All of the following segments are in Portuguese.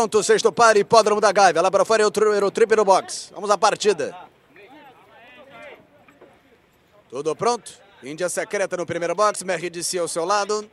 pronto sexto par, hipódromo da Gávea. Lá para fora é o Eurotrip no box. Vamos à partida. Tudo pronto. Índia secreta no primeiro box. si ao seu lado.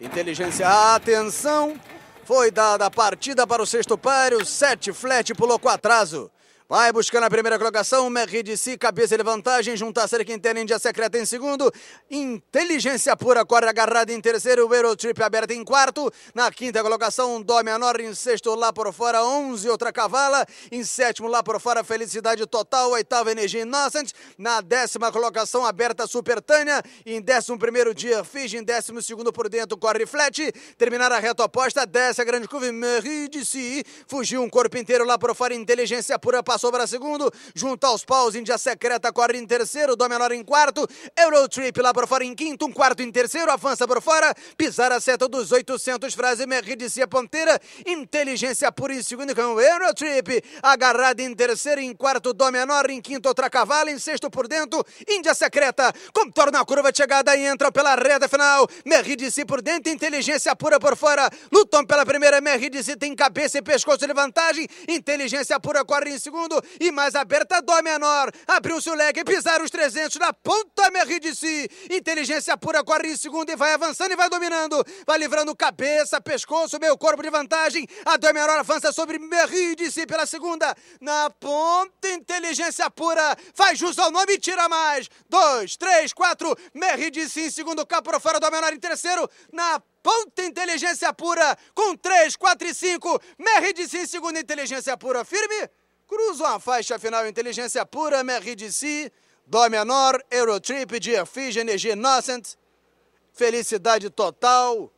Inteligência, atenção. Foi dada a partida para o sexto par. O sete flat pulou com atraso. Vai buscando a primeira colocação, Merri de si, cabeça de vantagem, juntar a cerca interna, Índia Secreta em segundo, Inteligência Pura, corda agarrada em terceiro, Eurotrip aberta em quarto, na quinta colocação, Dó Menor em sexto, lá por fora, 11, outra cavala, em sétimo, lá por fora, Felicidade Total, oitava, Energia Innocent, na décima colocação, Aberta Supertânia, em décimo primeiro, Dia Fige, em décimo segundo, por dentro, Corre Flat, terminar a reta oposta, desce a grande curva, Merri de si, fugiu um corpo inteiro lá por fora, Inteligência Pura, passou para segundo, junto aos paus, Índia Secreta corre em terceiro, Dó menor em quarto, Eurotrip lá por fora em quinto, um quarto em terceiro, avança por fora, pisar a seta dos 800, frase Merridicia Ponteira, Inteligência Pura em segundo, com Eurotrip, agarrada em terceiro, em quarto, Dó menor, em quinto, outra cavala, em sexto por dentro, Índia Secreta, contorna a curva de chegada e entra pela reta final, Merridicia por dentro, Inteligência Pura por fora, lutam pela primeira, Merridicia tem cabeça e pescoço de vantagem, Inteligência Pura corre em segundo, e mais aberta Dó menor. Abriu-se o leg e pisaram os 300 na ponta Merri de si. Inteligência pura corre em segundo e vai avançando e vai dominando. Vai livrando cabeça, pescoço, meio corpo de vantagem. A Dó menor avança sobre Merri de si pela segunda. Na ponta, inteligência pura. Faz jus ao nome e tira mais. Dois, três, quatro. Merri de si em segundo, Capro fora Dó menor em terceiro. Na ponta inteligência pura, com 3, 4 e 5. Merri de si, segunda inteligência pura, firme cruzam a faixa final Inteligência Pura, MRDC, Dó menor, Eurotrip, Dia Energia Innocent, Felicidade Total,